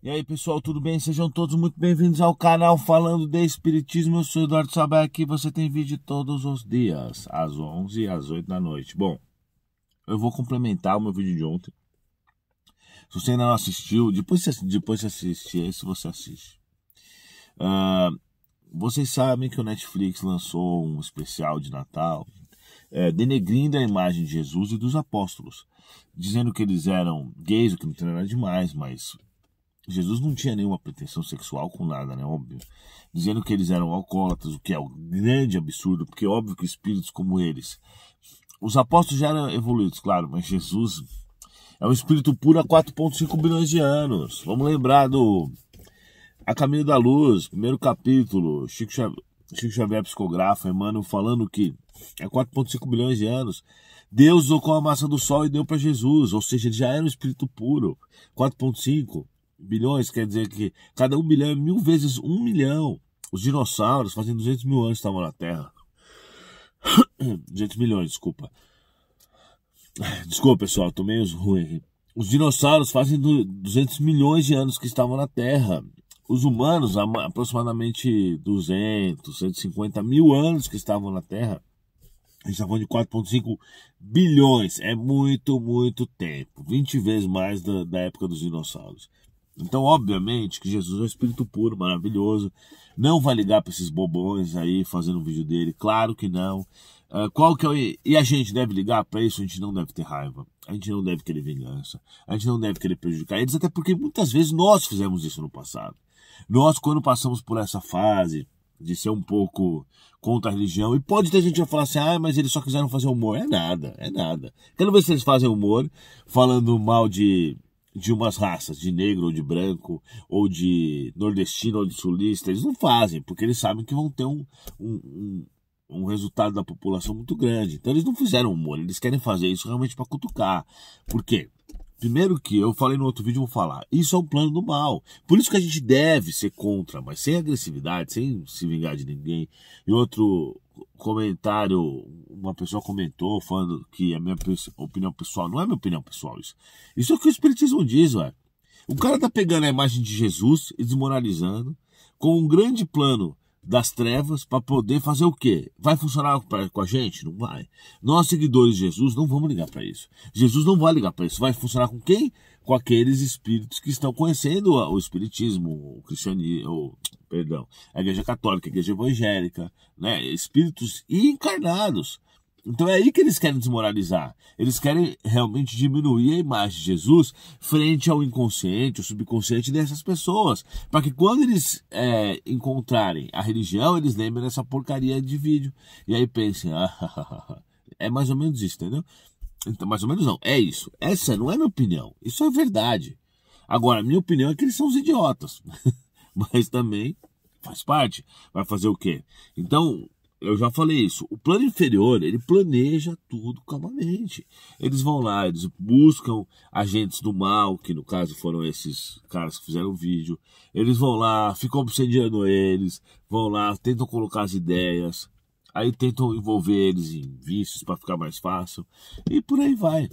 E aí pessoal, tudo bem? Sejam todos muito bem-vindos ao canal Falando de Espiritismo. Eu sou Eduardo Sabá aqui. Você tem vídeo todos os dias, às 11 e às 8 da noite. Bom, eu vou complementar o meu vídeo de ontem. Se você ainda não assistiu, depois de depois você esse você assiste. Uh, vocês sabem que o Netflix lançou um especial de Natal é, denegrindo a imagem de Jesus e dos apóstolos, dizendo que eles eram gays, o que não tem nada demais, mas Jesus não tinha nenhuma pretensão sexual com nada, né? Óbvio. Dizendo que eles eram alcoólatras, o que é um grande absurdo, porque é óbvio que espíritos como eles. Os apóstolos já eram evoluídos, claro, mas Jesus é um espírito puro há 4,5 bilhões de anos. Vamos lembrar do A Caminho da Luz, primeiro capítulo, Chico Xavier, Chico Xavier psicografa, Emmanuel falando que há é 4,5 bilhões de anos. Deus usou com a massa do sol e deu para Jesus, ou seja, ele já era um espírito puro. 4,5 bilhões quer dizer que cada um bilhão é mil vezes um milhão. Os dinossauros fazem 200 mil anos estavam na Terra. 200 milhões, desculpa. Desculpa, pessoal, tô meio ruim aqui. Os dinossauros fazem 200 milhões de anos que estavam na Terra. Os humanos, aproximadamente 200, 150 mil anos que estavam na Terra. A gente está falando de 4,5 bilhões. É muito, muito tempo. 20 vezes mais da, da época dos dinossauros. Então, obviamente, que Jesus é um espírito puro, maravilhoso. Não vai ligar para esses bobões aí fazendo um vídeo dele, claro que não. Uh, qual que é o... E a gente deve ligar para isso, a gente não deve ter raiva, a gente não deve querer vingança, a gente não deve querer prejudicar eles, até porque muitas vezes nós fizemos isso no passado. Nós, quando passamos por essa fase de ser um pouco contra a religião, e pode ter gente que vai falar assim, ah, mas eles só quiseram fazer humor. É nada, é nada. Quero ver se eles fazem humor falando mal de de umas raças, de negro ou de branco, ou de nordestino ou de sulista, eles não fazem, porque eles sabem que vão ter um, um, um, um resultado da população muito grande. Então eles não fizeram humor, eles querem fazer isso realmente para cutucar. Por quê? Primeiro que eu falei no outro vídeo, vou falar, isso é um plano do mal. Por isso que a gente deve ser contra, mas sem agressividade, sem se vingar de ninguém. E outro comentário, uma pessoa comentou falando que a minha opinião pessoal, não é minha opinião pessoal isso. Isso é o que o espiritismo diz, ué. O cara tá pegando a imagem de Jesus e desmoralizando com um grande plano das trevas para poder fazer o quê? Vai funcionar pra, com a gente? Não vai. Nós, seguidores de Jesus, não vamos ligar para isso. Jesus não vai ligar para isso. Vai funcionar com quem? Com aqueles espíritos que estão conhecendo o Espiritismo, o cristianismo, perdão, a Igreja Católica, a Igreja Evangélica, né? espíritos encarnados então é aí que eles querem desmoralizar. Eles querem realmente diminuir a imagem de Jesus frente ao inconsciente, ao subconsciente dessas pessoas. Para que quando eles é, encontrarem a religião, eles lembrem dessa porcaria de vídeo. E aí pensem, ah, é mais ou menos isso, entendeu? Então, mais ou menos não, é isso. Essa não é minha opinião, isso é verdade. Agora, minha opinião é que eles são os idiotas. Mas também faz parte. Vai fazer o quê? Então, eu já falei isso. O plano inferior, ele planeja tudo calmamente. Eles vão lá, eles buscam agentes do mal, que no caso foram esses caras que fizeram o vídeo. Eles vão lá, ficam obsediando eles, vão lá, tentam colocar as ideias, aí tentam envolver eles em vícios para ficar mais fácil, e por aí vai.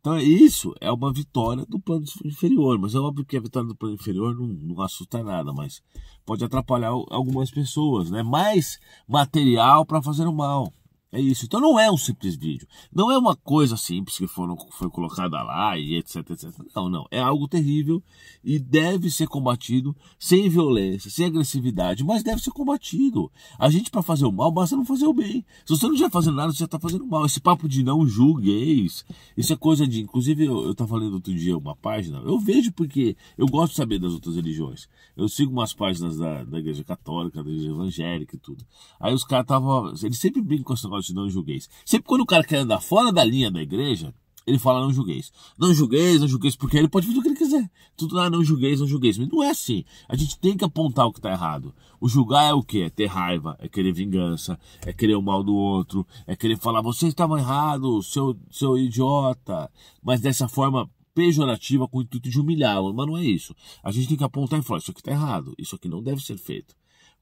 Então, isso é uma vitória do plano inferior. Mas é óbvio que a vitória do plano inferior não, não assusta nada, mas pode atrapalhar algumas pessoas, né? Mais material para fazer o mal. É isso. Então não é um simples vídeo. Não é uma coisa simples que foram, foi colocada lá e etc, etc. Não, não. É algo terrível e deve ser combatido sem violência, sem agressividade, mas deve ser combatido. A gente, para fazer o mal, basta não fazer o bem. Se você não estiver fazendo nada, você já está fazendo mal. Esse papo de não julgueis, isso é coisa de. Inclusive, eu estava lendo outro dia uma página. Eu vejo porque eu gosto de saber das outras religiões. Eu sigo umas páginas da, da Igreja Católica, da Igreja Evangélica e tudo. Aí os caras estavam. Eles sempre brincam com essa se não julgueis. Sempre quando o cara quer andar fora da linha da igreja, ele fala não julgueis. Não julgueis, não julgueis, porque ele pode fazer o que ele quiser. Tudo lá, ah, não julgueis, não julgueis. Mas não é assim. A gente tem que apontar o que está errado. O julgar é o quê? É ter raiva, é querer vingança, é querer o mal do outro, é querer falar, vocês estavam errados, seu, seu idiota. Mas dessa forma pejorativa com o intuito de humilhá-lo. Mas não é isso. A gente tem que apontar e falar, isso aqui está errado, isso aqui não deve ser feito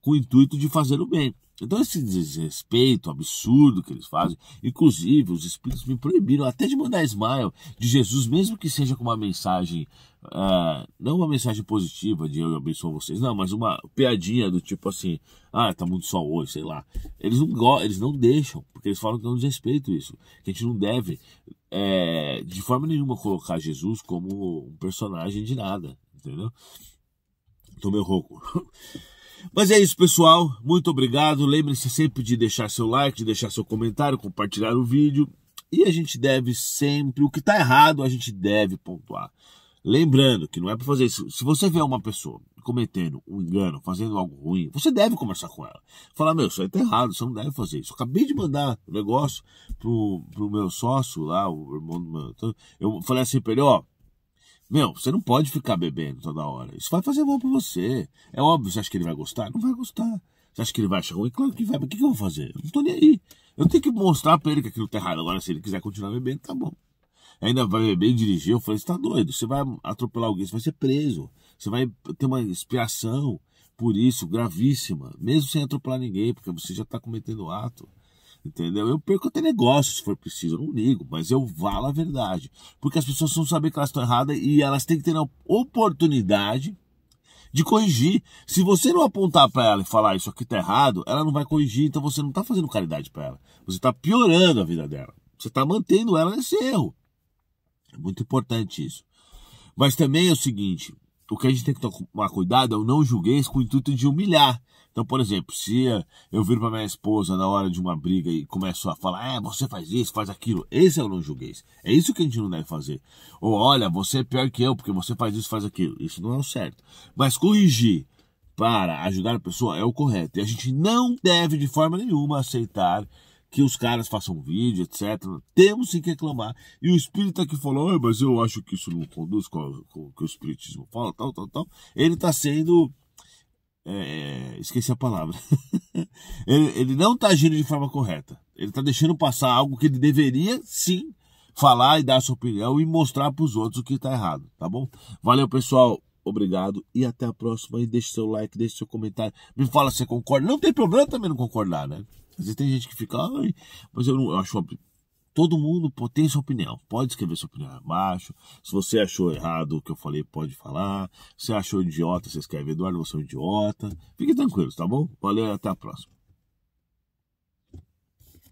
com o intuito de fazer o bem. Então, esse desrespeito absurdo que eles fazem, inclusive os espíritos me proibiram até de mandar smile de Jesus, mesmo que seja com uma mensagem, uh, não uma mensagem positiva de eu abençoo vocês, não, mas uma piadinha do tipo assim, ah, tá muito sol hoje, sei lá. Eles não, eles não deixam, porque eles falam que é um desrespeito isso, que a gente não deve, é, de forma nenhuma, colocar Jesus como um personagem de nada, entendeu? Tomei rouco. Mas é isso, pessoal. Muito obrigado. Lembre-se sempre de deixar seu like, de deixar seu comentário, compartilhar o vídeo. E a gente deve sempre, o que está errado, a gente deve pontuar. Lembrando que não é para fazer isso. Se você vê uma pessoa cometendo um engano, fazendo algo ruim, você deve conversar com ela. Falar, meu, isso aí tá errado, você não deve fazer isso. Eu acabei de mandar o um negócio pro, pro meu sócio lá, o irmão do meu. Eu falei assim pra ele, ó, meu, você não pode ficar bebendo toda hora. Isso vai fazer mal para você. É óbvio, você acha que ele vai gostar? Não vai gostar. Você acha que ele vai achar ruim? Claro que vai, mas o que, que, eu vou fazer? Eu não tô nem aí. Eu tenho que mostrar pra ele que aquilo tá errado. Agora, se ele quiser continuar bebendo, tá bom. Ainda vai beber e dirigir. Eu falei, você tá doido? Você vai atropelar alguém, você vai ser preso. Você vai ter uma expiação por isso gravíssima, mesmo sem atropelar ninguém, porque você já tá cometendo ato. Entendeu? Eu perco até negócio se for preciso, eu não ligo, mas eu falo a verdade. Porque as pessoas vão saber que elas estão erradas e elas têm que ter a oportunidade de corrigir. Se você não apontar para ela e falar isso aqui tá errado, ela não vai corrigir, então você não tá fazendo caridade para ela. Você tá piorando a vida dela. Você tá mantendo ela nesse erro. É muito importante isso. Mas também é o seguinte, o que a gente tem que tomar cuidado é o não julgueis com o intuito de humilhar. Então, por exemplo, se eu vir para minha esposa na hora de uma briga e começo a falar, é, você faz isso, faz aquilo, esse é o não julgueis. É isso que a gente não deve fazer. Ou olha, você é pior que eu porque você faz isso, faz aquilo. Isso não é o certo. Mas corrigir para ajudar a pessoa é o correto. E a gente não deve de forma nenhuma aceitar que os caras façam vídeo, etc. Temos sim que reclamar. E o espírita que falou, mas eu acho que isso não conduz com, o que o espiritismo fala, tal, tal, tal. Ele está sendo. É, é, esqueci a palavra. ele, ele, não está agindo de forma correta. Ele está deixando passar algo que ele deveria sim falar e dar sua opinião e mostrar para os outros o que está errado, tá bom? Valeu, pessoal obrigado e até a próxima. E deixe seu like, deixe seu comentário. Me fala se concorda. Não tem problema também não concordar, né? Às vezes tem gente que fica, Ai, mas eu não eu acho. Todo mundo tem sua opinião, pode escrever sua opinião abaixo. Se você achou errado o que eu falei, pode falar. Se você achou idiota, você escreve Eduardo, você é um idiota. Fique tranquilo, tá bom? Valeu e até a próxima.